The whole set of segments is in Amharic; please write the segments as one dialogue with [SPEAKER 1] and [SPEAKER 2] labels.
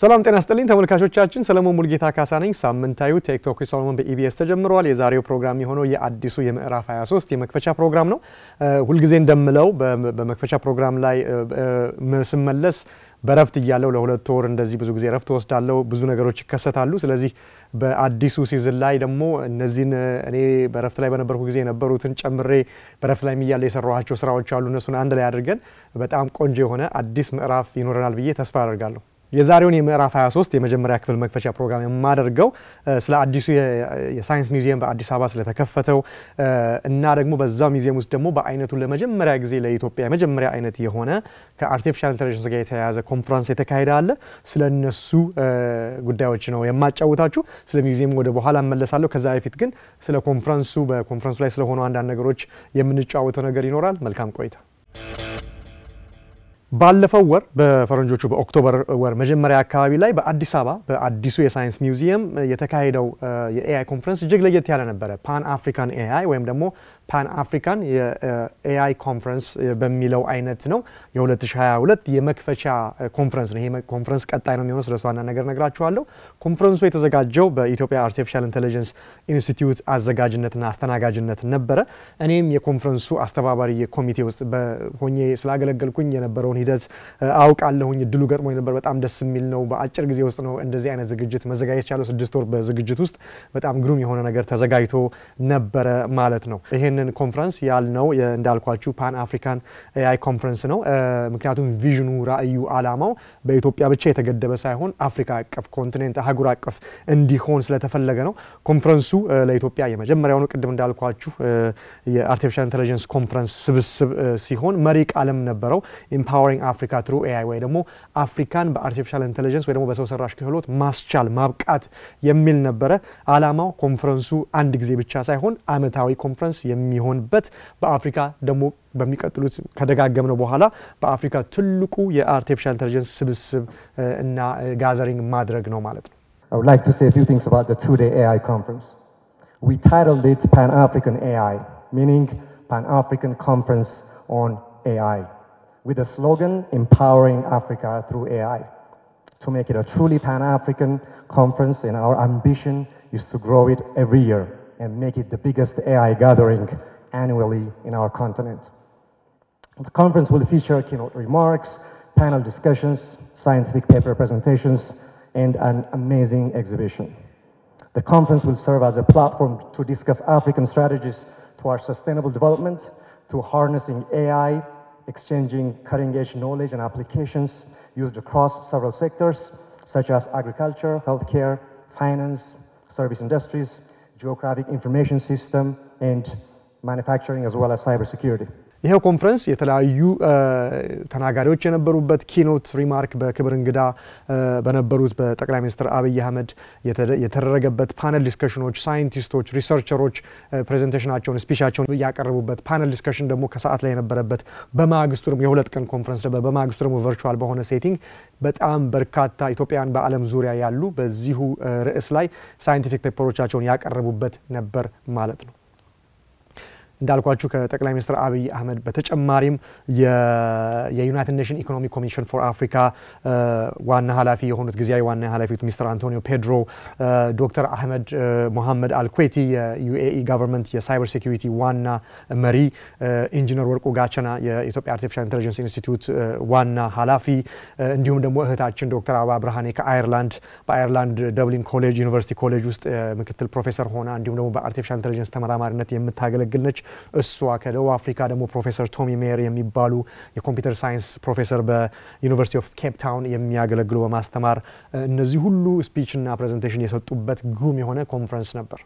[SPEAKER 1] ሰላም ጤና ስጥልኝ ተመልካቾቻችን፣ ሰለሞን ሙልጌታ ካሳ ነኝ። ሳምንታዩ ቴክቶክ ሰሎሞን በኢቢኤስ ተጀምረዋል። የዛሬው ፕሮግራም የሆነው የአዲሱ የምዕራፍ 23 የመክፈቻ ፕሮግራም ነው። ሁልጊዜ እንደምለው በመክፈቻ ፕሮግራም ላይ ስመለስ በረፍት እያለው ለሁለት ወር እንደዚህ ብዙ ጊዜ ረፍት ወስዳለው። ብዙ ነገሮች ይከሰታሉ። ስለዚህ በአዲሱ ሲዝን ላይ ደግሞ እነዚህን እኔ በረፍት ላይ በነበርኩ ጊዜ የነበሩትን ጨምሬ በረፍት ላይ እያለ የሰራኋቸው ስራዎች አሉ። እነሱን አንድ ላይ አድርገን በጣም ቆንጆ የሆነ አዲስ ምዕራፍ ይኖረናል ብዬ ተስፋ አደርጋለሁ። የዛሬውን የምዕራፍ 23 የመጀመሪያ ክፍል መክፈቻ ፕሮግራም የማደርገው ስለ አዲሱ የሳይንስ ሚዚየም በአዲስ አበባ ስለተከፈተው እና ደግሞ በዛው ሚዚየም ውስጥ ደግሞ በአይነቱ ለመጀመሪያ ጊዜ ለኢትዮጵያ የመጀመሪያ አይነት የሆነ ከአርቲፊሻል ኢንተለጀንስ ጋር የተያያዘ ኮንፈረንስ የተካሄደ አለ። ስለ እነሱ ጉዳዮች ነው የማጫወታችሁ። ስለ ሚዚየም ወደ በኋላ እመለሳለሁ። ከዛ በፊት ግን ስለ ኮንፈረንሱ በኮንፈረንሱ ላይ ስለሆኑ አንዳንድ ነገሮች የምንጫወተው ነገር ይኖራል። መልካም ቆይታ። ባለፈው ወር በፈረንጆቹ በኦክቶበር ወር መጀመሪያ አካባቢ ላይ በአዲስ አበባ በአዲሱ የሳይንስ ሚውዚየም የተካሄደው የኤአይ ኮንፈረንስ እጅግ ለየት ያለ ነበረ። ፓን አፍሪካን ኤአይ ወይም ደግሞ ፓን አፍሪካን የኤአይ ኮንፈረንስ በሚለው አይነት ነው። የ2022 የመክፈቻ ኮንፈረንስ ነው። ይሄ ኮንፈረንስ ቀጣይ ነው የሚሆነው። ስለ ዋና ነገር ነግራችኋለሁ። ኮንፈረንሱ የተዘጋጀው በኢትዮጵያ አርቲፊሻል ኢንቴሊጀንስ ኢንስቲትዩት አዘጋጅነትና አስተናጋጅነት ነበረ። እኔም የኮንፈረንሱ አስተባባሪ ኮሚቴ ውስጥ ሆኜ ስላገለገልኩኝ የነበረውን ሂደት አውቃለሁኝ። እድሉ ገጥሞ ነበር። በጣም ደስ የሚል ነው። በአጭር ጊዜ ውስጥ ነው እንደዚህ አይነት ዝግጅት መዘጋጀት ቻለው። ስድስት ወር በዝግጅት ውስጥ በጣም ግሩም የሆነ ነገር ተዘጋጅቶ ነበረ ማለት ነው። ይሄን ይህንን ኮንፈረንስ ያልነው እንዳልኳችሁ ፓን አፍሪካን ኤአይ ኮንፈረንስ ነው። ምክንያቱም ቪዥኑ፣ ራእዩ፣ አላማው በኢትዮጵያ ብቻ የተገደበ ሳይሆን አፍሪካ አቀፍ ኮንቲኔንት፣ አህጉር አቀፍ እንዲሆን ስለተፈለገ ነው። ኮንፈረንሱ ለኢትዮጵያ የመጀመሪያውኑ ቅድም እንዳልኳችሁ የአርቲፊሻል ኢንቴሊጀንስ ኮንፈረንስ ስብስብ ሲሆን መሪ ቃልም ነበረው ኢምፓወሪንግ አፍሪካ ትሩ ኤአይ ወይ ደግሞ አፍሪካን በአርቲፊሻል ኢንቴሊጀንስ ወይ ደግሞ በሰው ሰራሽ ክህሎት ማስቻል ማብቃት የሚል ነበረ። አላማው ኮንፈረንሱ አንድ ጊዜ ብቻ ሳይሆን አመታዊ ኮንፈረንስ የሚ I would like to say a few things about the two-day AI conference. We titled it Pan-African AI, meaning Pan-African Conference on AI, with the slogan Empowering Africa through AI. To make it a truly Pan-African conference, and our ambition is to grow it every year and make it the biggest AI gathering annually in our continent. The conference will feature keynote remarks, panel discussions, scientific paper presentations, and an amazing exhibition. The conference will serve as a platform to discuss African strategies towards sustainable development, to harnessing AI, exchanging cutting-edge knowledge and applications used across several sectors, such as agriculture, healthcare, finance, service industries, geographic information system, and manufacturing as well as cybersecurity. ይሄው ኮንፈረንስ የተለያዩ ተናጋሪዎች የነበሩበት ኪኖት ሪማርክ በክብር እንግዳ በነበሩት በጠቅላይ ሚኒስትር አብይ አህመድ የተደረገበት ፓነል ዲስከሽኖች፣ ሳይንቲስቶች፣ ሪሰርቸሮች ፕሬዘንቴሽናቸውን ስፒቻቸውን ያቀረቡበት ፓነል ዲስከሽን ደግሞ ከሰዓት ላይ የነበረበት በማግስቱ ደግሞ የሁለት ቀን ኮንፈረንስ ነበር። በማግስቱ ደግሞ ቨርቹዋል በሆነ ሴቲንግ በጣም በርካታ ኢትዮጵያን በዓለም ዙሪያ ያሉ በዚሁ ርዕስ ላይ ሳይንቲፊክ ፔፐሮቻቸውን ያቀረቡበት ነበር ማለት ነው። እንዳልኳችሁ ከጠቅላይ ሚኒስትር አብይ አህመድ በተጨማሪም የዩናይትድ ኔሽን ኢኮኖሚክ ኮሚሽን ፎር አፍሪካ ዋና ኃላፊ የሆኑት ጊዜያዊ ዋና ኃላፊት ሚስተር አንቶኒዮ ፔድሮ፣ ዶክተር አህመድ ሞሐመድ አልኩዌቲ የዩኤኢ ጋቨርንመንት የሳይበር ሴኩሪቲ ዋና መሪ፣ ኢንጂነር ወርቁ ጋቸና የኢትዮጵያ አርቲፊሻል ኢንቴሊጀንስ ኢንስቲትዩት ዋና ኃላፊ እንዲሁም ደግሞ እህታችን ዶክተር አባ ብርሃኔ ከአይርላንድ በአይርላንድ ደብሊን ኮሌጅ ዩኒቨርሲቲ ኮሌጅ ውስጥ ምክትል ፕሮፌሰር ሆና እንዲሁም ደግሞ በአርቲፊሻል ኢንቴሊጀንስ ተመራማሪነት የምታገለግል ነች። እሷ ከደቡብ አፍሪካ ደግሞ ፕሮፌሰር ቶሚ ሜር የሚባሉ የኮምፒውተር ሳይንስ ፕሮፌሰር በዩኒቨርሲቲ ኦፍ ኬፕ ታውን የሚያገለግሉ በማስተማር እነዚህ ሁሉ ስፒችና ፕሬዘንቴሽን የሰጡበት ግሩም የሆነ ኮንፈረንስ ነበር።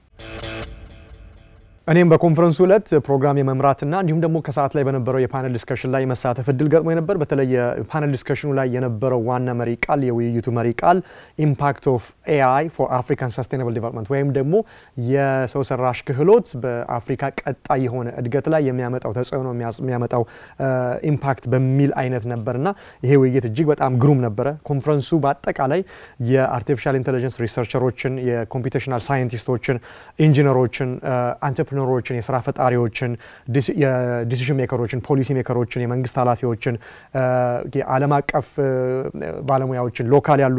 [SPEAKER 1] እኔም በኮንፈረንሱ ዕለት ፕሮግራም የመምራትና እንዲሁም ደግሞ ከሰዓት ላይ በነበረው የፓነል ዲስከሽን ላይ መሳተፍ እድል ገጥሞ ነበር። በተለይ የፓነል ዲስከሽኑ ላይ የነበረው ዋና መሪ ቃል የውይይቱ መሪ ቃል ኢምፓክት ኦፍ ኤአይ ፎር አፍሪካን ሰስቴናብል ዲቨሎፕመንት ወይም ደግሞ የሰው ሰራሽ ክህሎት በአፍሪካ ቀጣይ የሆነ እድገት ላይ የሚያመጣው ተጽዕኖ የሚያመጣው ኢምፓክት በሚል አይነት ነበርና ይሄ ውይይት እጅግ በጣም ግሩም ነበረ። ኮንፈረንሱ በአጠቃላይ የአርቲፊሻል ኢንቴሊጀንስ ሪሰርቸሮችን፣ የኮምፒቴሽናል ሳይንቲስቶችን፣ ኢንጂነሮችን፣ አንትርፕ ኢንተርፕሪነሮችን፣ የስራ ፈጣሪዎችን፣ የዲሲዥን ሜከሮችን፣ ፖሊሲ ሜከሮችን፣ የመንግስት ኃላፊዎችን፣ የዓለም አቀፍ ባለሙያዎችን፣ ሎካል ያሉ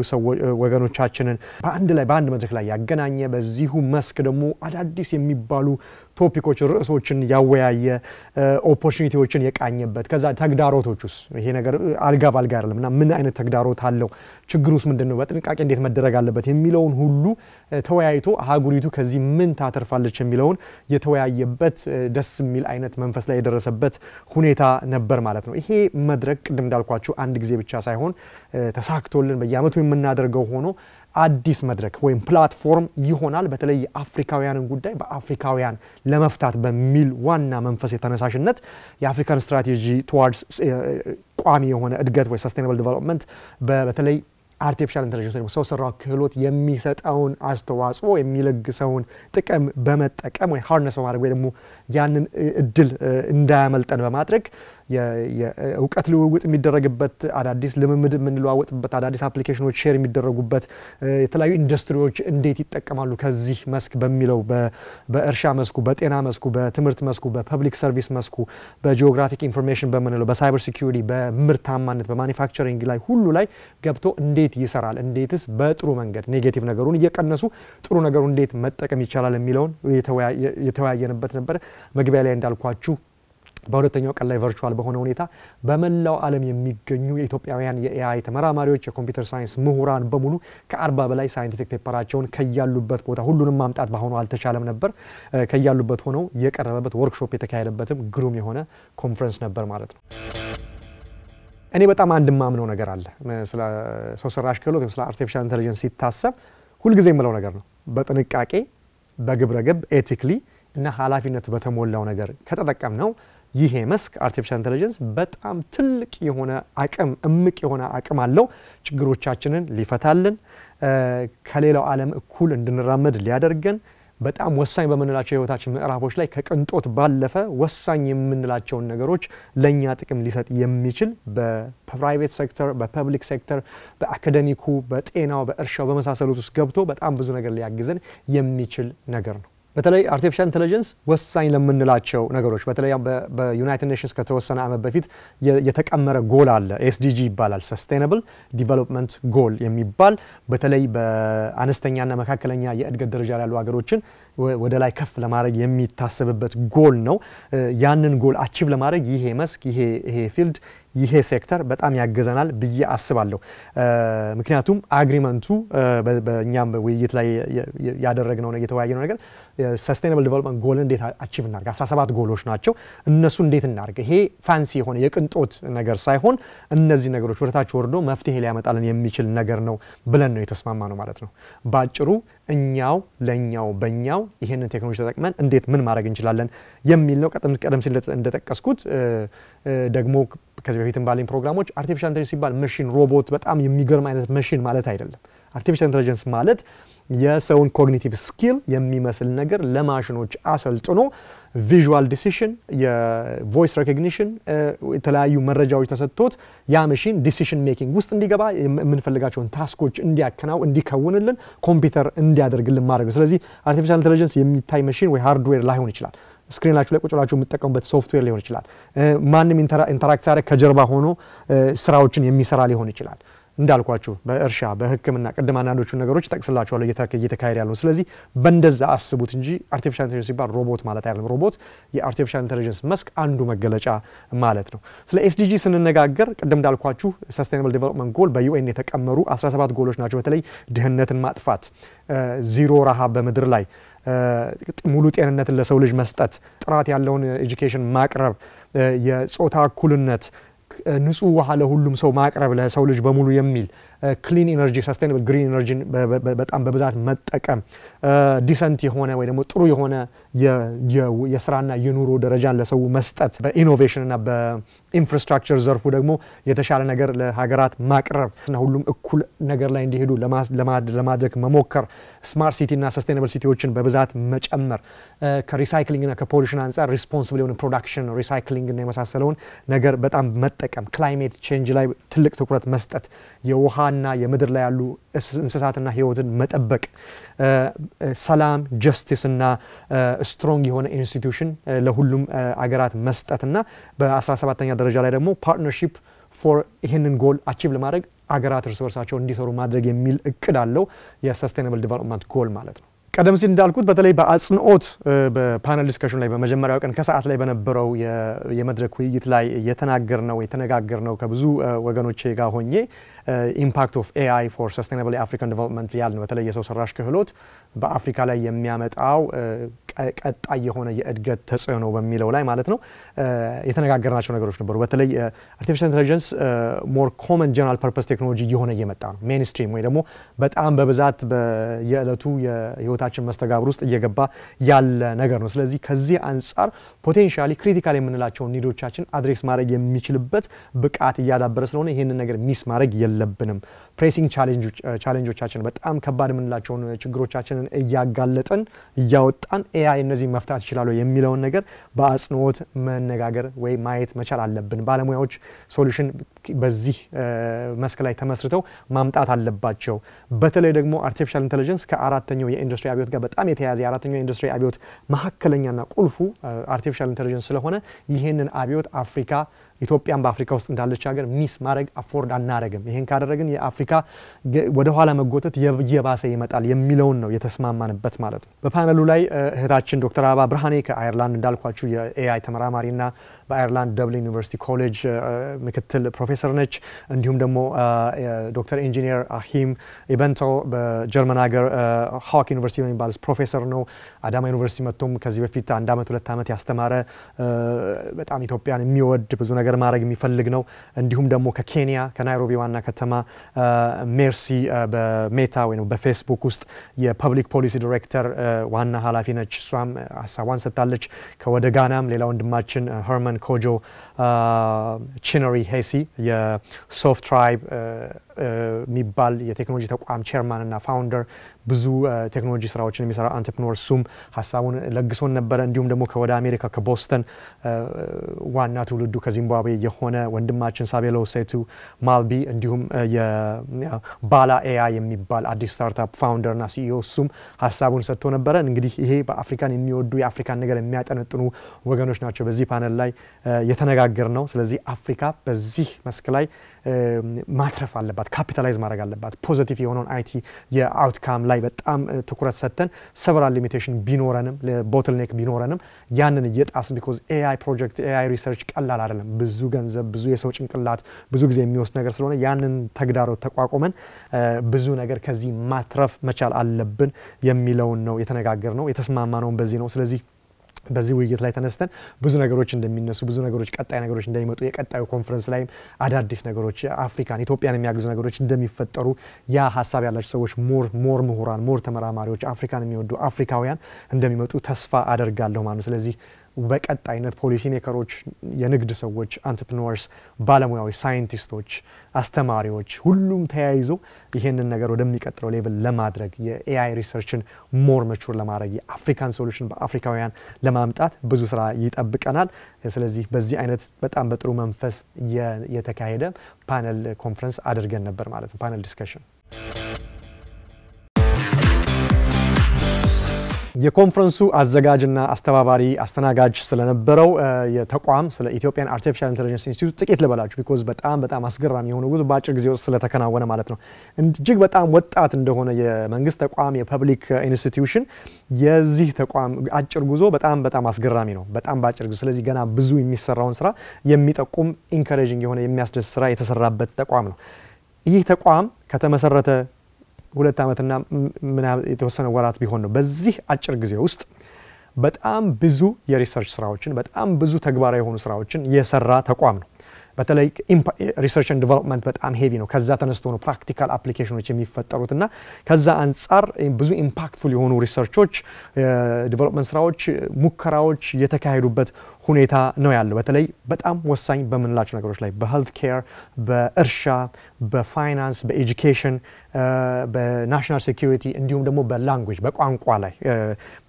[SPEAKER 1] ወገኖቻችንን በአንድ ላይ በአንድ መድረክ ላይ ያገናኘ በዚሁ መስክ ደግሞ አዳዲስ የሚባሉ ቶፒኮች ርዕሶችን ያወያየ ኦፖርቹኒቲዎችን የቃኘበት ከዛ ተግዳሮቶች ውስ ይሄ ነገር አልጋ ባልጋ አይደለም እና ምን አይነት ተግዳሮት አለው ችግር ውስጥ ምንድን ነው በጥንቃቄ እንዴት መደረግ አለበት የሚለውን ሁሉ ተወያይቶ ሀገሪቱ ከዚህ ምን ታተርፋለች የሚለውን የተወያየበት ደስ የሚል አይነት መንፈስ ላይ የደረሰበት ሁኔታ ነበር ማለት ነው ይሄ መድረክ ቅድም እንዳልኳቸው አንድ ጊዜ ብቻ ሳይሆን ተሳክቶልን በየአመቱ የምናደርገው ሆኖ አዲስ መድረክ ወይም ፕላትፎርም ይሆናል። በተለይ የአፍሪካውያንን ጉዳይ በአፍሪካውያን ለመፍታት በሚል ዋና መንፈስ የተነሳሽነት የአፍሪካን ስትራቴጂ ቱዋርድስ ቋሚ የሆነ እድገት ወይ ሰስቴናብል ዲቨሎፕመንት በተለይ አርቲፊሻል ኢንቴሊጀንስ ወይም ሰው ሰራሽ ክህሎት የሚሰጠውን አስተዋጽኦ የሚለግሰውን ጥቅም በመጠቀም ወይ ሀርነስ በማድረግ ወይ ደግሞ ያንን እድል እንዳያመልጠን በማድረግ እውቀት ልውውጥ የሚደረግበት አዳዲስ ልምምድ የምንለዋወጥበት አዳዲስ አፕሊኬሽኖች ሼር የሚደረጉበት የተለያዩ ኢንዱስትሪዎች እንዴት ይጠቀማሉ ከዚህ መስክ በሚለው በእርሻ መስኩ፣ በጤና መስኩ፣ በትምህርት መስኩ፣ በፐብሊክ ሰርቪስ መስኩ፣ በጂኦግራፊክ ኢንፎርሜሽን በምንለው፣ በሳይበር ሲኪሪቲ፣ በምርታማነት፣ በማኒፋክቸሪንግ ላይ ሁሉ ላይ ገብቶ እንዴት ይሰራል፣ እንዴትስ በጥሩ መንገድ ኔጌቲቭ ነገሩን እየቀነሱ ጥሩ ነገሩ እንዴት መጠቀም ይቻላል የሚለውን የተወያየንበት ነበረ። መግቢያ ላይ እንዳልኳችሁ በሁለተኛው ቀን ላይ ቨርቹዋል በሆነ ሁኔታ በመላው ዓለም የሚገኙ የኢትዮጵያውያን የኤአይ ተመራማሪዎች፣ የኮምፒውተር ሳይንስ ምሁራን በሙሉ ከአርባ በላይ ሳይንቲፊክ ፔፐራቸውን ከያሉበት ቦታ ሁሉንም ማምጣት በአሁኑ አልተቻለም ነበር። ከያሉበት ሆነው የቀረበበት ወርክሾፕ የተካሄደበትም ግሩም የሆነ ኮንፈረንስ ነበር ማለት ነው። እኔ በጣም አንድ ማምነው ነገር አለ። ስለ ሰው ሰራሽ ክህሎት ስለ አርቲፊሻል ኢንቴሊጀንስ ሲታሰብ ሁልጊዜ የምለው ነገር ነው። በጥንቃቄ በግብረ ገብ ኤቲክሊ እና ኃላፊነት በተሞላው ነገር ከተጠቀም ነው ይሄ መስክ አርቲፊሻል ኢንቴሊጀንስ በጣም ትልቅ የሆነ አቅም እምቅ የሆነ አቅም አለው። ችግሮቻችንን ሊፈታልን ከሌላው ዓለም እኩል እንድንራመድ ሊያደርገን በጣም ወሳኝ በምንላቸው የህይወታችን ምዕራፎች ላይ ከቅንጦት ባለፈ ወሳኝ የምንላቸውን ነገሮች ለእኛ ጥቅም ሊሰጥ የሚችል በፕራይቬት ሴክተር፣ በፐብሊክ ሴክተር፣ በአካደሚኩ፣ በጤናው፣ በእርሻው በመሳሰሉት ውስጥ ገብቶ በጣም ብዙ ነገር ሊያግዘን የሚችል ነገር ነው። በተለይ አርቲፊሻል ኢንቴሊጀንስ ወሳኝ ለምንላቸው ነገሮች በተለይ በዩናይትድ ኔሽንስ ከተወሰነ ዓመት በፊት የተቀመረ ጎል አለ። ኤስዲጂ ይባላል፣ ሰስቴናብል ዲቨሎፕመንት ጎል የሚባል በተለይ በአነስተኛና መካከለኛ የእድገት ደረጃ ያሉ ሀገሮችን ወደ ላይ ከፍ ለማድረግ የሚታሰብበት ጎል ነው። ያንን ጎል አቺቭ ለማድረግ ይሄ መስክ ይሄ ፊልድ ይሄ ሴክተር በጣም ያገዘናል ብዬ አስባለሁ። ምክንያቱም አግሪመንቱ በእኛም ውይይት ላይ ያደረግነው የተወያየነው ነገር ሰስቴናብል ዲቨሎፕመንት ጎል እንዴት አቺቭ እናርገ 17 ጎሎች ናቸው። እነሱ እንዴት እናርገ ይሄ ፋንሲ የሆነ የቅንጦት ነገር ሳይሆን እነዚህ ነገሮች ወደታች ወርዶ መፍትሄ ሊያመጣልን የሚችል ነገር ነው ብለን ነው የተስማማ ነው ማለት ነው። በአጭሩ እኛው ለእኛው በእኛው ይህንን ቴክኖሎጂ ተጠቅመን እንዴት ምን ማድረግ እንችላለን የሚል ነው። ቀደም ሲል እንደጠቀስኩት ደግሞ ከዚህ በፊትም ባለኝ ፕሮግራሞች አርቲፊሻል ኢንቴሊጀንስ ሲባል መሽን ሮቦት በጣም የሚገርም አይነት መሽን ማለት አይደለም። አርቲፊሻል ኢንቴሊጀንስ ማለት የሰውን ኮግኒቲቭ ስኪል የሚመስል ነገር ለማሽኖች አሰልጥኖ ቪዥዋል ዲሲሽን፣ የቮይስ ሬኮግኒሽን፣ የተለያዩ መረጃዎች ተሰጥቶት ያ መሽን ዲሲሽን ሜኪንግ ውስጥ እንዲገባ የምንፈልጋቸውን ታስኮች እንዲያከናው እንዲከውንልን ኮምፒውተር እንዲያደርግልን ማድረግ ስለዚህ አርቲፊሻል ኢንቴሊጀንስ የሚታይ መሽን ወይ ሃርድዌር ላይሆን ይችላል። ስክሪናችሁ ላይ ቁጭ የምጠቀሙበት ሶፍትዌር ሊሆን ይችላል። ማንም ኢንተራክት ያደረግ ከጀርባ ሆኖ ስራዎችን የሚሰራ ሊሆን ይችላል። እንዳልኳችሁ በእርሻ በህክምና ቅድም አንዳንዶቹ ነገሮች ጠቅስላቸኋለ እየተካሄድ ያለው። ስለዚህ በእንደዛ አስቡት እንጂ አርቲፊሻል ኢንቴሊጀንስ ሲባል ሮቦት ማለት አይደለም። ሮቦት የአርቲፊሻል ኢንቴሊጀንስ መስክ አንዱ መገለጫ ማለት ነው። ስለ ኤስዲጂ ስንነጋገር ቅድም እንዳልኳችሁ ሰስቴናብል ዴቨሎፕመንት ጎል በዩኤን የተቀመሩ 17 ጎሎች ናቸው። በተለይ ድህነትን ማጥፋት፣ ዚሮ ረሃብ በምድር ላይ ሙሉ ጤንነትን ለሰው ልጅ መስጠት፣ ጥራት ያለውን ኤጁኬሽን ማቅረብ፣ የጾታ እኩልነት نسوا على هولم سو ما أقرب له سو لج بمولو يميل كلين إنرجي سستينبل جرين إنرجي بتأم ببزات متأكم ديسانتي هنا ويدا مترو هنا የስራና የኑሮ ደረጃን ለሰው መስጠት፣ በኢኖቬሽንና በኢንፍራስትራክቸር ዘርፉ ደግሞ የተሻለ ነገር ለሀገራት ማቅረብ እና ሁሉም እኩል ነገር ላይ እንዲሄዱ ለማድረግ መሞከር፣ ስማርት ሲቲና ሰስቴናብል ሲቲዎችን በብዛት መጨመር፣ ከሪሳይክሊንግና ከፖሊሽን አንጻር ሪስፖንስብል የሆነ ፕሮዳክሽን ሪሳይክሊንግና የመሳሰለውን ነገር በጣም መጠቀም፣ ክላይሜት ቼንጅ ላይ ትልቅ ትኩረት መስጠት የውሃና የምድር ላይ ያሉ እንስሳትና ህይወትን መጠበቅ፣ ሰላም፣ ጀስቲስ እና ስትሮንግ የሆነ ኢንስቲትዩሽን ለሁሉም አገራት መስጠትና በ 17 ተኛ ደረጃ ላይ ደግሞ ፓርትነርሺፕ ፎር ይህንን ጎል አቺቭ ለማድረግ አገራት እርስ በርሳቸው እንዲሰሩ ማድረግ የሚል እቅድ አለው። የሰስቴናብል ዲቨሎፕመንት ጎል ማለት ነው። ቀደም ሲል እንዳልኩት በተለይ በአጽንኦት በፓነል ዲስከሽን ላይ በመጀመሪያው ቀን ከሰዓት ላይ በነበረው የመድረክ ውይይት ላይ የተናገር ነው የተነጋገር ነው ከብዙ ወገኖቼ ጋር ሆኜ ኢምፓክት ኦፍ ኤአይ ፎር ሰስቴናብል የአፍሪካን ዲቨሎፕመንት ያል ነው። በተለይ የሰው ሰራሽ ክህሎት በአፍሪካ ላይ የሚያመጣው uh, ቀጣይ የሆነ የእድገት ተጽዕኖ በሚለው ላይ ማለት ነው uh, የተነጋገርናቸው ነገሮች ነበሩ። በተለይ አርቲፊሻል ኢንቴሊጀንስ ሞር ኮመን ጀነራል ፐርፐስ ቴክኖሎጂ እየሆነ እየመጣ ነው። ሜንስትሪም ወይ ደግሞ በጣም በብዛት የዕለቱ የህይወታችን መስተጋብር ውስጥ እየገባ ያለ ነገር ነው። ስለዚህ ከዚህ አንጻር ፖቴንሻሊ ክሪቲካል የምንላቸውን ኒዶቻችን አድሬስ ማድረግ የሚችልበት ብቃት እያዳበረ ስለሆነ ይህንን ነገር ሚስ ማድረግ የለብንም። ፕሬሲንግ ቻሌንጆቻችን uh, በጣም ከባድ የምንላቸውን ችግሮቻችንን እያጋለጥን እያወጣን ኤአይ እነዚህ መፍታት ይችላሉ የሚለውን ነገር በአጽንኦት መነጋገር ወይ ማየት መቻል አለብን። ባለሙያዎች ሶሉሽን በዚህ uh, መስክ ላይ ተመስርተው ማምጣት አለባቸው። በተለይ ደግሞ አርቲፊሻል ኢንቴሊጀንስ ከአራተኛው የኢንዱስትሪ አብዮት ጋር በጣም የተያያዘ የአራተኛው የኢንዱስትሪ አብዮት መካከለኛና ቁልፉ አርቲፊሻል uh, ኢንቴሊጀንስ ስለሆነ ይህንን አብዮት አፍሪካ ኢትዮጵያን በአፍሪካ ውስጥ እንዳለች ሀገር ሚስ ማድረግ አፎርድ አናረግም። ይህን ካደረግን የአፍሪካ ወደኋላ መጎተት የባሰ ይመጣል የሚለውን ነው የተስማማንበት ማለት ነው። በፓነሉ ላይ እህታችን ዶክተር አበባ ብርሃኔ ከአይርላንድ እንዳልኳችሁ የኤአይ ተመራማሪና በአይርላንድ ደብሊን ዩኒቨርሲቲ ኮሌጅ ምክትል ፕሮፌሰር ነች። እንዲሁም ደግሞ ዶክተር ኢንጂኒየር አሂም ኢበንቶ በጀርመን ሀገር ሀዋክ ዩኒቨርሲቲ በሚባል ፕሮፌሰር ነው። አዳማ ዩኒቨርሲቲ መጥቶም ከዚህ በፊት አንድ አመት ሁለት ዓመት ያስተማረ በጣም ኢትዮጵያን የሚወድ ብዙ ነገር ማድረግ የሚፈልግ ነው። እንዲሁም ደግሞ ከኬንያ ከናይሮቢ ዋና ከተማ ሜርሲ በሜታ ወይም በፌስቡክ ውስጥ የፐብሊክ ፖሊሲ ዲሬክተር ዋና ኃላፊ ነች። እሷም ሀሳቧን ሰጥታለች። ከወደ ጋናም ሌላ ወንድማችን ሄርመን Kojo uh, chinari, Hesi, soft Tribe uh, የሚባል የቴክኖሎጂ ተቋም ቸርማን እና ፋውንደር ብዙ ቴክኖሎጂ ስራዎችን የሚሰራ አንትፕኖር ሱም ሀሳቡን ለግሶን ነበረ። እንዲሁም ደግሞ ከወደ አሜሪካ ከቦስተን ዋና ትውልዱ ከዚምባብዌ የሆነ ወንድማችን ሳቤሎ ሴቱ ማልቢ እንዲሁም የባላ ኤያ የሚባል አዲስ ስታርታፕ ና ሲኢኦ እሱም ሀሳቡን ሰጥቶ ነበረ። እንግዲህ ይሄ በአፍሪካን የሚወዱ የአፍሪካን ነገር የሚያጠነጥኑ ወገኖች ናቸው በዚህ ፓነል ላይ የተነጋገር ነው። ስለዚህ አፍሪካ በዚህ መስክ ላይ ማትረፍ አለባት፣ ካፒታላይዝ ማድረግ አለባት። ፖዘቲቭ የሆነውን አይቲ የአውትካም ላይ በጣም ትኩረት ሰጥተን ሰቨራል ሊሚቴሽን ቢኖረንም ቦትልኔክ ቢኖረንም ያንን እየጣስን ቢኮዝ ኤአይ ፕሮጀክት ኤአይ ሪሰርች ቀላል አይደለም። ብዙ ገንዘብ፣ ብዙ የሰው ጭንቅላት፣ ብዙ ጊዜ የሚወስድ ነገር ስለሆነ ያንን ተግዳሮት ተቋቁመን ብዙ ነገር ከዚህ ማትረፍ መቻል አለብን የሚለውን ነው የተነጋገር ነው የተስማማ ነውን በዚህ ነው። ስለዚህ በዚህ ውይይት ላይ ተነስተን ብዙ ነገሮች እንደሚነሱ ብዙ ነገሮች ቀጣይ ነገሮች እንደሚመጡ የቀጣዩ ኮንፈረንስ ላይም አዳዲስ ነገሮች አፍሪካን ኢትዮጵያን የሚያግዙ ነገሮች እንደሚፈጠሩ ያ ሀሳብ ያላቸው ሰዎች ሞር ሞር ምሁራን ሞር ተመራማሪዎች አፍሪካን የሚወዱ አፍሪካውያን እንደሚመጡ ተስፋ አደርጋለሁ ማለት ነው። ስለዚህ በቀጣይነት ፖሊሲ ሜከሮች፣ የንግድ ሰዎች፣ አንትፕርነርስ፣ ባለሙያዎች፣ ሳይንቲስቶች፣ አስተማሪዎች ሁሉም ተያይዞ ይህንን ነገር ወደሚቀጥለው ሌቭል ለማድረግ የኤአይ ሪሰርችን ሞር መቹር ለማድረግ የአፍሪካን ሶሉሽን በአፍሪካውያን ለማምጣት ብዙ ስራ ይጠብቀናል። ስለዚህ በዚህ አይነት በጣም በጥሩ መንፈስ የተካሄደ ፓነል ኮንፈረንስ አድርገን ነበር ማለት ነው ፓነል ዲስከሽን የኮንፈረንሱ አዘጋጅና አስተባባሪ አስተናጋጅ ስለነበረው የተቋም ስለ ኢትዮጵያን አርቲፊሻል ኢንቴሊጀንስ ኢንስቲትዩት ጥቂት ልበላችሁ። ቢኮዝ በጣም በጣም አስገራሚ የሆነ ጉዞ በአጭር ጊዜ ውስጥ ስለተከናወነ ማለት ነው። እጅግ በጣም ወጣት እንደሆነ የመንግስት ተቋም የፐብሊክ ኢንስቲትዩሽን የዚህ ተቋም አጭር ጉዞ በጣም በጣም አስገራሚ ነው። በጣም በአጭር ጊዜ ስለዚህ ገና ብዙ የሚሰራውን ስራ የሚጠቁም ኢንካሬጅንግ የሆነ የሚያስደስት ስራ የተሰራበት ተቋም ነው። ይህ ተቋም ከተመሰረተ ሁለት ዓመትና ምናምን የተወሰነ ወራት ቢሆን ነው። በዚህ አጭር ጊዜ ውስጥ በጣም ብዙ የሪሰርች ስራዎችን በጣም ብዙ ተግባራዊ የሆኑ ስራዎችን የሰራ ተቋም ነው። በተለይ ን ዲቨሎፕመንት በጣም ሄቪ ነው። ከዛ ተነስቶ ነው ፕራክቲካል አፕሊኬሽኖች የሚፈጠሩት እና ከዛ አንጻር ብዙ ኢምፓክትፉል የሆኑ ሪሰርቾች፣ ዲቨሎፕመንት ስራዎች፣ ሙከራዎች የተካሄዱበት ሁኔታ ነው ያለው። በተለይ በጣም ወሳኝ በምንላቸው ነገሮች ላይ በሄልት ኬር፣ በእርሻ፣ በፋይናንስ፣ በኤጁኬሽን፣ በናሽናል ሴኪሪቲ እንዲሁም ደግሞ በላንጉጅ በቋንቋ ላይ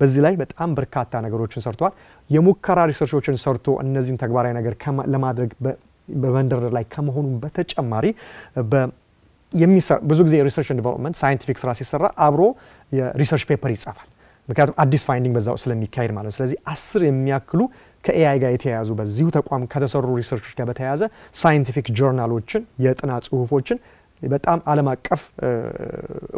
[SPEAKER 1] በዚህ ላይ በጣም በርካታ ነገሮችን ሰርተዋል የሙከራ ሪሰርቾችን ሰርቶ እነዚህን ተግባራዊ ነገር ለማድረግ በመንደርደር ላይ ከመሆኑ በተጨማሪ ብዙ ጊዜ ሪሰርች ዲቨሎፕመንት ሳይንቲፊክ ስራ ሲሰራ አብሮ የሪሰርች ፔፐር ይጻፋል። ምክንያቱም አዲስ ፋይንዲንግ በዛው ስለሚካሄድ ማለት ነው። ስለዚህ አስር የሚያክሉ ከኤአይ ጋር የተያያዙ በዚሁ ተቋም ከተሰሩ ሪሰርቾች ጋር በተያያዘ ሳይንቲፊክ ጆርናሎችን፣ የጥናት ጽሁፎችን በጣም ዓለም አቀፍ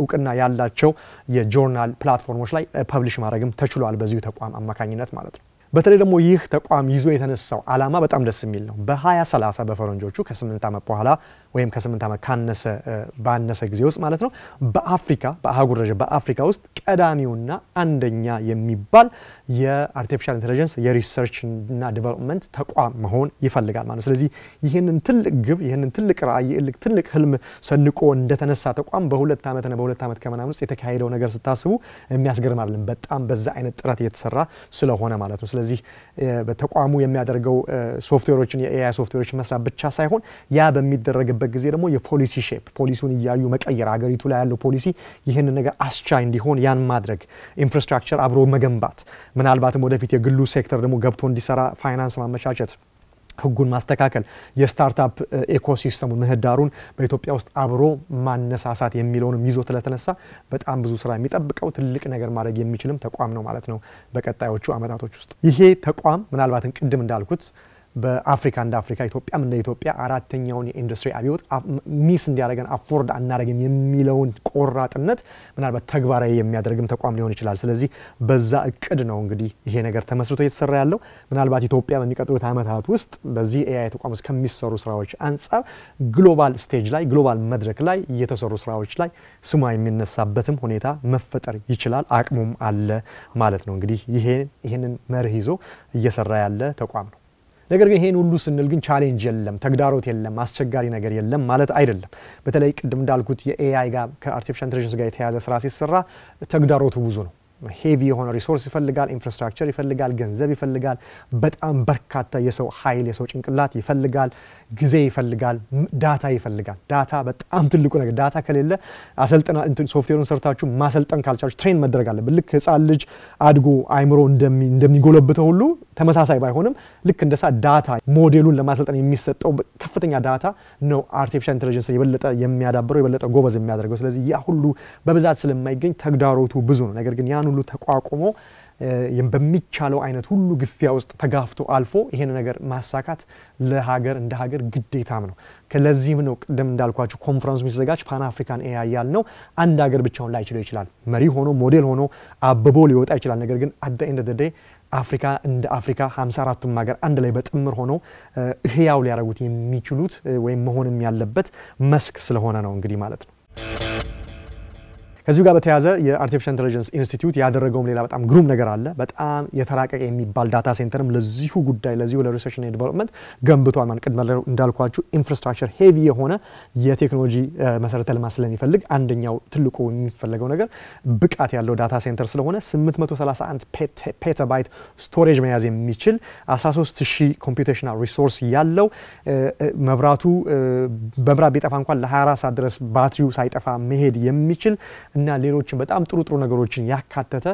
[SPEAKER 1] እውቅና ያላቸው የጆርናል ፕላትፎርሞች ላይ ፐብሊሽ ማድረግም ተችሏል በዚሁ ተቋም አማካኝነት ማለት ነው። በተለይ ደግሞ ይህ ተቋም ይዞ የተነሳው አላማ በጣም ደስ የሚል ነው። በ2030 በፈረንጆቹ ከ8 ዓመት በኋላ ወይም ከ8 ዓመት ካነሰ ባነሰ ጊዜ ውስጥ ማለት ነው በአፍሪካ በአህጉር ደረጃ በአፍሪካ ውስጥ ቀዳሚውና አንደኛ የሚባል የአርቲፊሻል ኢንቴሊጀንስ የሪሰርች ዲቨሎፕመንት ተቋም መሆን ይፈልጋል ማለት ነው። ስለዚህ ይህንን ትልቅ ግብ ይህንን ትልቅ ራዕይ ትልቅ ህልም ሰንቆ እንደተነሳ ተቋም በሁለት ዓመትና በሁለት ዓመት ከምናምን ውስጥ የተካሄደው ነገር ስታስቡ የሚያስገርም አይደለም። በጣም በዛ አይነት ጥረት እየተሰራ ስለሆነ ማለት ነው። በዚህ በተቋሙ የሚያደርገው ሶፍትዌሮችን የኤአይ ሶፍትዌሮችን መስራት ብቻ ሳይሆን ያ በሚደረግበት ጊዜ ደግሞ የፖሊሲ ሼፕ ፖሊሲውን እያዩ መቀየር፣ ሀገሪቱ ላይ ያለው ፖሊሲ ይህን ነገር አስቻይ እንዲሆን ያን ማድረግ፣ ኢንፍራስትራክቸር አብሮ መገንባት፣ ምናልባትም ወደፊት የግሉ ሴክተር ደግሞ ገብቶ እንዲሰራ ፋይናንስ ማመቻቸት ህጉን ማስተካከል የስታርታፕ ኤኮሲስተሙ ምህዳሩን በኢትዮጵያ ውስጥ አብሮ ማነሳሳት የሚለውንም ይዞ ስለተነሳ በጣም ብዙ ስራ የሚጠብቀው ትልቅ ነገር ማድረግ የሚችልም ተቋም ነው ማለት ነው በቀጣዮቹ አመታቶች ውስጥ ይሄ ተቋም ምናልባትም ቅድም እንዳልኩት በአፍሪካ እንደ አፍሪካ ኢትዮጵያም እንደ ኢትዮጵያ አራተኛውን የኢንዱስትሪ አብዮት ሚስ እንዲያደረገን አፎርድ አናደረግም የሚለውን ቆራጥነት ምናልባት ተግባራዊ የሚያደርግም ተቋም ሊሆን ይችላል። ስለዚህ በዛ እቅድ ነው እንግዲህ ይሄ ነገር ተመስርቶ እየተሰራ ያለው። ምናልባት ኢትዮጵያ በሚቀጥሉት ዓመታት ውስጥ በዚህ ኤአይ ተቋም ውስጥ ከሚሰሩ ስራዎች አንጻር ግሎባል ስቴጅ ላይ ግሎባል መድረክ ላይ እየተሰሩ ስራዎች ላይ ስሟ የሚነሳበትም ሁኔታ መፈጠር ይችላል፣ አቅሙም አለ ማለት ነው። እንግዲህ ይሄንን መርህ ይዞ እየሰራ ያለ ተቋም ነው። ነገር ግን ይሄን ሁሉ ስንል ግን ቻሌንጅ የለም፣ ተግዳሮት የለም፣ አስቸጋሪ ነገር የለም ማለት አይደለም። በተለይ ቅድም እንዳልኩት የኤአይ ጋር ከአርቲፊሻል ኢንቴሊጀንስ ጋር የተያያዘ ስራ ሲሰራ ተግዳሮቱ ብዙ ነው። ሄቪ የሆነ ሪሶርስ ይፈልጋል፣ ኢንፍራስትራክቸር ይፈልጋል፣ ገንዘብ ይፈልጋል፣ በጣም በርካታ የሰው ኃይል የሰው ጭንቅላት ይፈልጋል፣ ጊዜ ይፈልጋል፣ ዳታ ይፈልጋል። ዳታ በጣም ትልቁ ነገር። ዳታ ከሌለ አሰልጠና ሶፍትዌሩን ሰርታችሁ ማሰልጠን ካልቻችሁ ትሬን መደረግ አለብን። ልክ ህፃን ልጅ አድጎ አይምሮ እንደሚጎለብተው ሁሉ ተመሳሳይ ባይሆንም ልክ እንደሳ ዳታ ሞዴሉን ለማሰልጠን የሚሰጠው ከፍተኛ ዳታ ነው አርቲፊሻል ኢንቴሊጀንስ የበለጠ የሚያዳብረው የበለጠ ጎበዝ የሚያደርገው። ስለዚህ ያ ሁሉ በብዛት ስለማይገኝ ተግዳሮቱ ብዙ ነው። ነገር ግን ያኑ ሁሉ ተቋቁሞ በሚቻለው አይነት ሁሉ ግፊያ ውስጥ ተጋፍቶ አልፎ ይሄን ነገር ማሳካት ለሀገር እንደ ሀገር ግዴታም ነው። ከለዚህም ነው ቅድም እንዳልኳችሁ ኮንፈረንሱ የሚዘጋጅ ፓን አፍሪካን ኤአይ ነው። አንድ ሀገር ብቻውን ላይችለው ይችላል። መሪ ሆኖ ሞዴል ሆኖ አብቦ ሊወጣ ይችላል። ነገር ግን አደ ኤንድ ደ አፍሪካ እንደ አፍሪካ 54ቱም ሀገር አንድ ላይ በጥምር ሆኖ ህያው ሊያደርጉት የሚችሉት ወይም መሆንም ያለበት መስክ ስለሆነ ነው እንግዲህ ማለት ነው። ከዚሁ ጋር በተያያዘ የአርቲፊሻል ኢንቴሊጀንስ ኢንስቲትዩት ያደረገውም ሌላ በጣም ግሩም ነገር አለ። በጣም የተራቀቀ የሚባል ዳታ ሴንተርም ለዚሁ ጉዳይ ለዚሁ ለሪሰርችና ዲቨሎፕመንት ገንብቷል። ማን ቅድመ እንዳልኳችሁ ኢንፍራስትራክቸር ሄቪ የሆነ የቴክኖሎጂ መሰረተ ልማት ስለሚፈልግ አንደኛው ትልቁ የሚፈለገው ነገር ብቃት ያለው ዳታ ሴንተር ስለሆነ 831 ፔታባይት ስቶሬጅ መያዝ የሚችል 13000 ኮምፒቴሽናል ሪሶርስ ያለው መብራቱ መብራት ቢጠፋ እንኳን ለ24 ሰዓት ድረስ ባትሪው ሳይጠፋ መሄድ የሚችል እና ሌሎችን በጣም ጥሩ ጥሩ ነገሮችን ያካተተ